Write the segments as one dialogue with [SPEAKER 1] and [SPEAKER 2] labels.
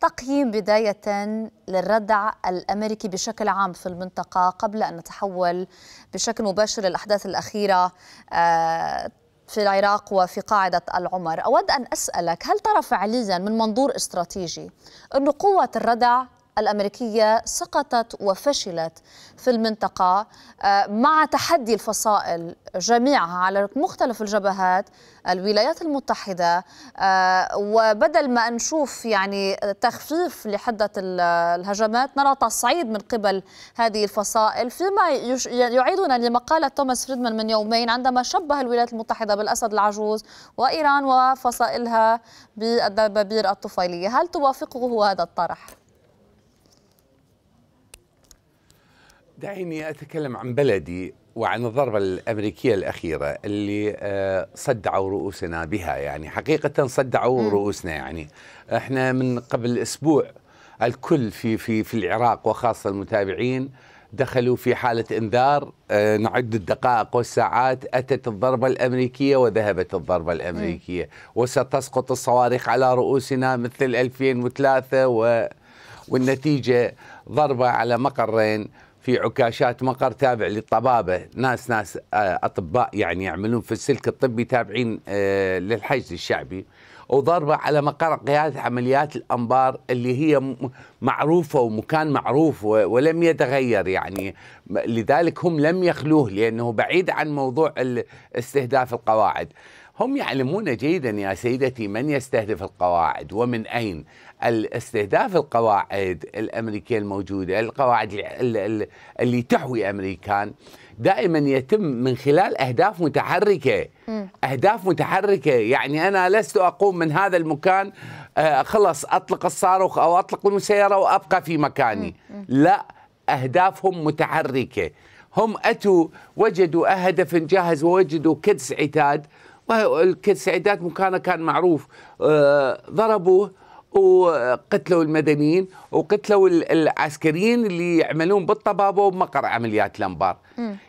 [SPEAKER 1] تقييم بداية للردع الأمريكي بشكل عام في المنطقة قبل أن نتحول بشكل مباشر للأحداث الأخيرة آه، في العراق وفي قاعدة العمر أود أن أسألك هل ترى فعليا من منظور استراتيجي أن قوة الردع الأمريكية سقطت وفشلت في المنطقة آه، مع تحدي الفصائل جميعها على مختلف الجبهات الولايات المتحدة آه، وبدل ما نشوف يعني تخفيف لحدة الهجمات نرى تصعيد من قبل هذه الفصائل فيما يعيدنا لمقالة توماس فريدمان من يومين عندما شبه الولايات المتحدة بالأسد العجوز وإيران وفصائلها بالدبابير الطفيلية هل توافقه هذا الطرح؟
[SPEAKER 2] دعيني أتكلم عن بلدي وعن الضربة الأمريكية الأخيرة اللي آه، صدعوا رؤوسنا بها يعني حقيقة صدعوا م. رؤوسنا يعني احنا من قبل أسبوع الكل في في في العراق وخاصة المتابعين دخلوا في حالة إنذار آه، نعد الدقائق والساعات أتت الضربة الأمريكية وذهبت الضربة الأمريكية م. وستسقط الصواريخ على رؤوسنا مثل 2003 و والنتيجة ضربة على مقرين في عكاشات مقر تابع للطبابه ناس ناس آه، اطباء يعني يعملون في السلك الطبي تابعين آه، للحجز الشعبي وضربه على مقر قياده عمليات الانبار اللي هي معروفه ومكان معروف ولم يتغير يعني لذلك هم لم يخلوه لانه بعيد عن موضوع استهداف القواعد هم يعلمون جيدا يا سيدتي من يستهدف القواعد ومن أين الاستهداف القواعد الأمريكية الموجودة القواعد اللي تحوي أمريكان دائما يتم من خلال اهداف متحركه اهداف متحركه يعني انا لست اقوم من هذا المكان آه، خلص اطلق الصاروخ او اطلق المسيره وابقى في مكاني لا اهدافهم متحركه هم اتوا وجدوا هدف جاهز ووجدوا كدس عتاد السعدات مكانه كان معروف آه، ضربوه وقتلوا المدنيين وقتلوا العسكريين اللي يعملون بالطبابه وبمقر عمليات الانبار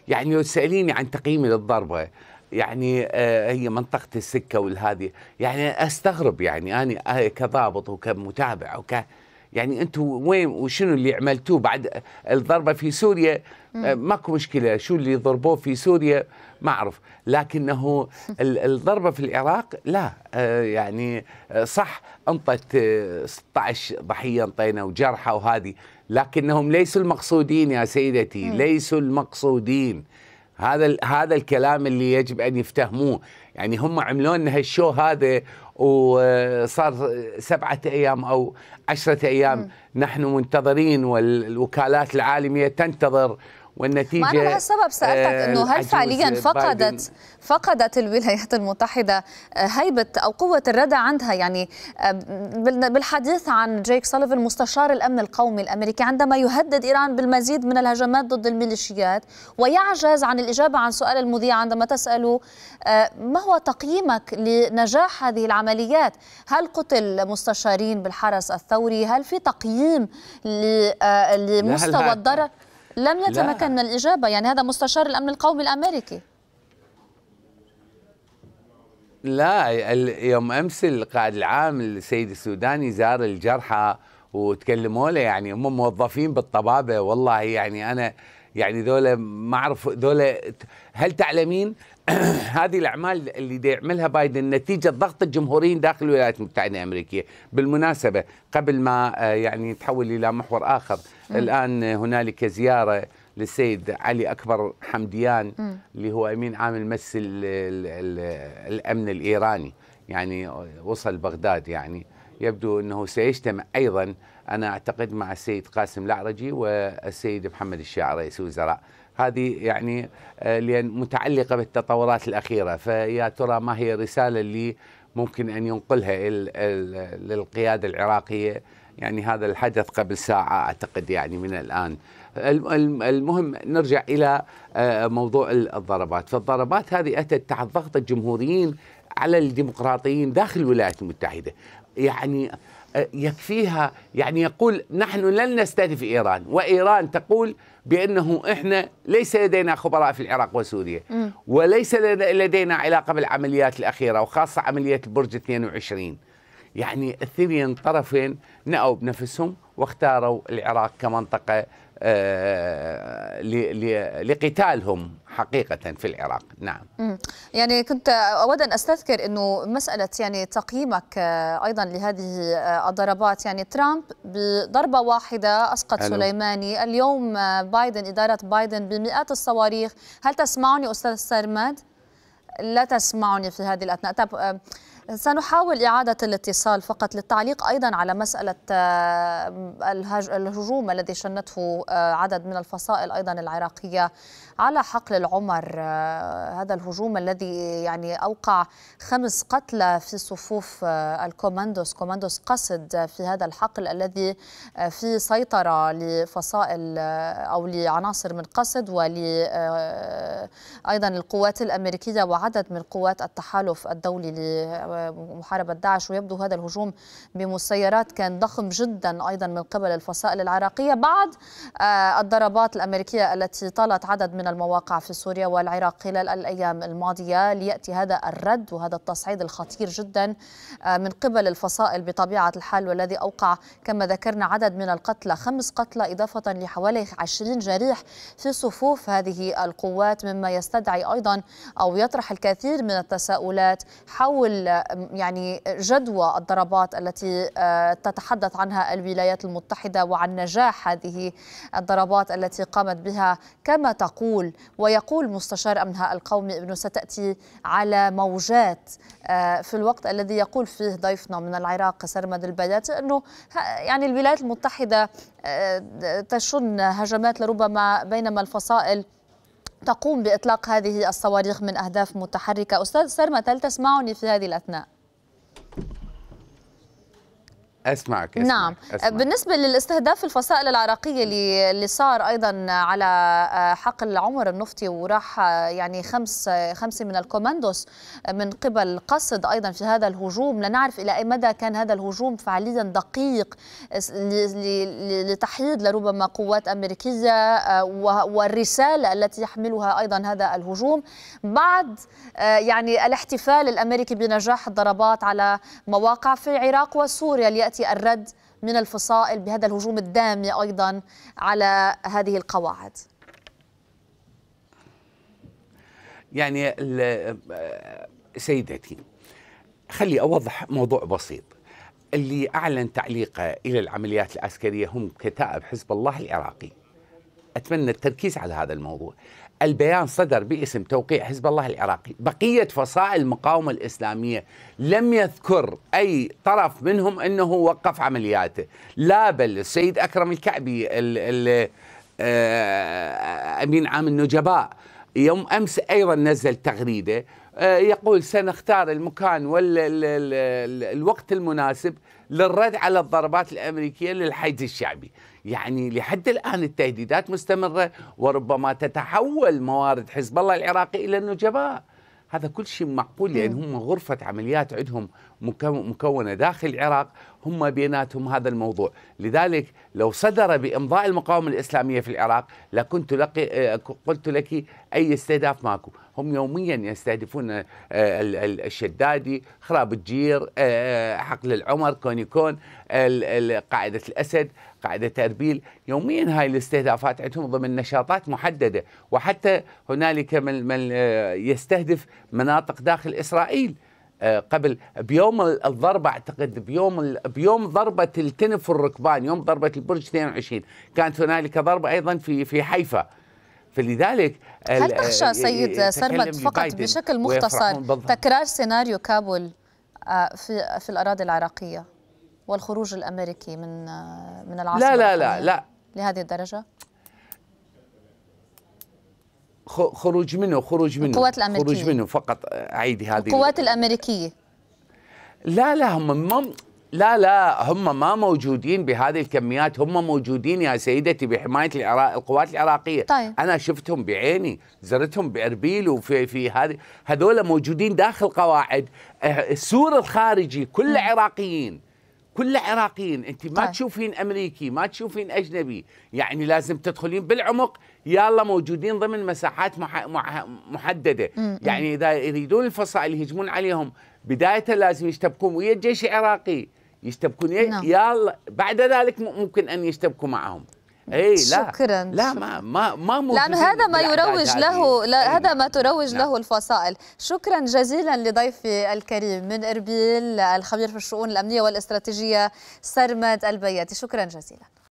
[SPEAKER 2] يعني لو تساليني عن تقييمي للضربه يعني آه، هي منطقة السكة والهذه يعني أستغرب يعني أنا كضابط وكمتابع وك يعني انتم وين وشنو اللي عملتوه بعد الضربه في سوريا آه، ماكو مشكله شو اللي ضربوه في سوريا ما اعرف لكنه الضربه في العراق لا آه، يعني آه، صح انطت 16 ضحيه انطينا وجرحى وهذه لكنهم ليسوا المقصودين يا سيدتي ليسوا المقصودين هذا هذا الكلام اللي يجب ان يفتهموه يعني هم عملوا لنا هالشو هذا وصار سبعة أيام أو عشرة أيام م. نحن منتظرين والوكالات العالمية تنتظر والنتيجه ما انا السبب سالتك آه، انه هل آه، فعليا فقدت
[SPEAKER 1] فقدت الولايات المتحده آه، هيبه او قوه الردع عندها يعني بالحديث عن جيك سوليفان مستشار الامن القومي الامريكي عندما يهدد ايران بالمزيد من الهجمات ضد الميليشيات ويعجز عن الاجابه عن سؤال المذيع عندما تساله ما هو تقييمك لنجاح هذه العمليات؟ هل قتل مستشارين بالحرس الثوري؟ هل في تقييم لمستوى الضرر؟ لم يتمكن لا. من الإجابة يعني هذا مستشار الأمن القومي الأمريكي
[SPEAKER 2] لا يوم امس القائد العام السيد السوداني زار الجرحى وتكلموا له يعني هم موظفين بالطبابه والله يعني انا يعني ذولا ما اعرف ذولا هل تعلمين هذه الاعمال اللي دي يعملها بايدن نتيجه ضغط الجمهوريين داخل الولايات المتحده الامريكيه، بالمناسبه قبل ما آه، يعني نتحول الى محور اخر، م. الان هنالك زياره للسيد علي اكبر حمديان م. اللي هو امين عام المجلس الامن الايراني، يعني وصل بغداد يعني يبدو أنه سيجتمع أيضا أنا أعتقد مع السيد قاسم الأعرجي والسيد محمد الشاعر رئيس الوزراء هذه يعني آه، لأن متعلقة بالتطورات الأخيرة فيا ترى ما هي الرسالة اللي ممكن أن ينقلها للقيادة العراقية يعني هذا الحدث قبل ساعة أعتقد يعني من الآن المهم نرجع إلى آه، موضوع الضربات فالضربات هذه أتت تحت ضغط الجمهوريين على الديمقراطيين داخل الولايات المتحدة يعني آه، يكفيها يعني يقول نحن لن نستهدف ايران وايران تقول بانه احنا ليس لدينا خبراء في العراق وسوريا م. وليس لدينا علاقه بالعمليات الاخيره وخاصه عمليه برج 22 يعني الثنين طرفين نأوا بنفسهم واختاروا العراق كمنطقه آه، لقتالهم حقيقة في العراق نعم
[SPEAKER 1] يعني كنت أود أن أستذكر أنه مسألة يعني تقييمك آه، أيضا لهذه آه، الضربات يعني ترامب بضربة واحدة أسقط هلو. سليماني اليوم بايدن إدارة بايدن بمئات الصواريخ هل تسمعني أستاذ سرمد؟ لا تسمعني في هذه الأثناء طب سنحاول إعادة الاتصال فقط للتعليق أيضا على مسألة آه، الهجوم الذي شنته آه، عدد من الفصائل أيضا العراقية على حقل العمر آه، هذا الهجوم الذي يعني أوقع خمس قتلى في صفوف الكوماندوس كوماندوس قصد في هذا الحقل الذي في سيطرة لفصائل أو لعناصر من قصد ول أيضا القوات الأمريكية وعدد من قوات التحالف الدولي ومحاربة داعش ويبدو هذا الهجوم بمسيرات كان ضخم جدا أيضا من قبل الفصائل العراقية بعد آه، الضربات الأمريكية التي طالت عدد من المواقع في سوريا والعراق خلال الأيام الماضية ليأتي هذا الرد وهذا التصعيد الخطير جدا آه، من قبل الفصائل بطبيعة الحال والذي أوقع كما ذكرنا عدد من القتلى خمس قتلى إضافة لحوالي 20 جريح في صفوف هذه القوات مما يستدعي أيضا أو يطرح الكثير من التساؤلات حول يعني جدوى الضربات التي آه، تتحدث عنها الولايات المتحدة وعن نجاح هذه الضربات التي قامت بها كما تقول ويقول مستشار أمنها القومي أنه ستأتي على موجات آه، في الوقت الذي يقول فيه ضيفنا من العراق سرمد البياتي أنه يعني الولايات المتحدة آه، تشن هجمات لربما بينما الفصائل تقوم بإطلاق هذه الصواريخ من أهداف متحركة أستاذ هل تسمعني في هذه الأثناء
[SPEAKER 2] اسمعك, اسمعك نعم أسمعك.
[SPEAKER 1] بالنسبه للاستهداف الفصائل العراقيه اللي, اللي صار ايضا على آه، حقل عمر النفطي وراح آه، يعني خمس آه، خمسه من الكوماندوس من قبل قصد ايضا في هذا الهجوم لا نعرف الى اي مدى كان هذا الهجوم فعليا دقيق لتحييد لربما قوات امريكيه والرساله التي يحملها ايضا هذا الهجوم بعد يعني الاحتفال الامريكي بنجاح الضربات على مواقع في العراق وسوريا ياتي الرد من الفصائل بهذا الهجوم الدامي ايضا على هذه القواعد
[SPEAKER 2] يعني سيدتي خلي اوضح موضوع بسيط اللي اعلن تعليقه الى العمليات العسكريه هم كتائب حزب الله العراقي اتمنى التركيز على هذا الموضوع البيان صدر باسم توقيع حزب الله العراقي بقية فصائل المقاومة الإسلامية لم يذكر أي طرف منهم أنه وقف عملياته لا بل السيد أكرم الكعبي الـ الـ آه، أمين عام النجباء يوم امس ايضا نزل تغريده آه، يقول سنختار المكان والوقت المناسب للرد على الضربات الامريكيه للحيز الشعبي، يعني لحد الان التهديدات مستمره وربما تتحول موارد حزب الله العراقي الى النجباء. هذا كل شيء معقول لان يعني هم غرفه عمليات عندهم مكونه داخل العراق هم بيناتهم هذا الموضوع لذلك لو صدر بامضاء المقاومه الاسلاميه في العراق لكنت لقي آه، قلت لك اي استهداف ماكو هم يوميا يستهدفون آه، الشدادي خراب الجير آه، آه، حقل العمر كونيكون قاعدة الأسد قاعدة أربيل يوميا هاي الاستهدافات عندهم ضمن نشاطات محددة وحتى هنالك من, من يستهدف مناطق داخل إسرائيل قبل بيوم الضربة أعتقد بيوم بيوم ضربة الكنف والركبان يوم ضربة البرج 22 كانت هنالك ضربة أيضا في في حيفا فلذلك هل تخشى سيد سرمد فقط بشكل مختصر تكرار
[SPEAKER 1] سيناريو كابول آه، في في الاراضي العراقيه والخروج الامريكي من آه، من العاصمه لا لا لا لا لهذه الدرجه
[SPEAKER 2] خروج منه خروج منه القوات الامريكيه خروج منه فقط عيدي هذه القوات
[SPEAKER 1] الامريكيه
[SPEAKER 2] لا لا هم لا لا هم ما موجودين بهذه الكميات هم موجودين يا سيدتي بحمايه العراق القوات العراقيه طيب. انا شفتهم بعيني زرتهم باربيل وفي في هذه هذول موجودين داخل قواعد آه، السور الخارجي كل عراقيين كله عراقيين انت ما طيب. تشوفين امريكي ما تشوفين اجنبي يعني لازم تدخلين بالعمق يلا موجودين ضمن مساحات مح... مح... محدده م-م. يعني اذا يريدون الفصائل يهجمون عليهم بدايه لازم يشتبكون ويا الجيش العراقي يشتبكون نعم. يلا بعد ذلك ممكن ان يشتبكوا معهم اي لا شكرا لا ما ما ما مو لانه هذا ما يروج له لا إيه. هذا ما تروج نعم. له
[SPEAKER 1] الفصائل شكرا جزيلا لضيفي الكريم من اربيل الخبير في الشؤون الامنيه والاستراتيجيه سرمد البياتي شكرا جزيلا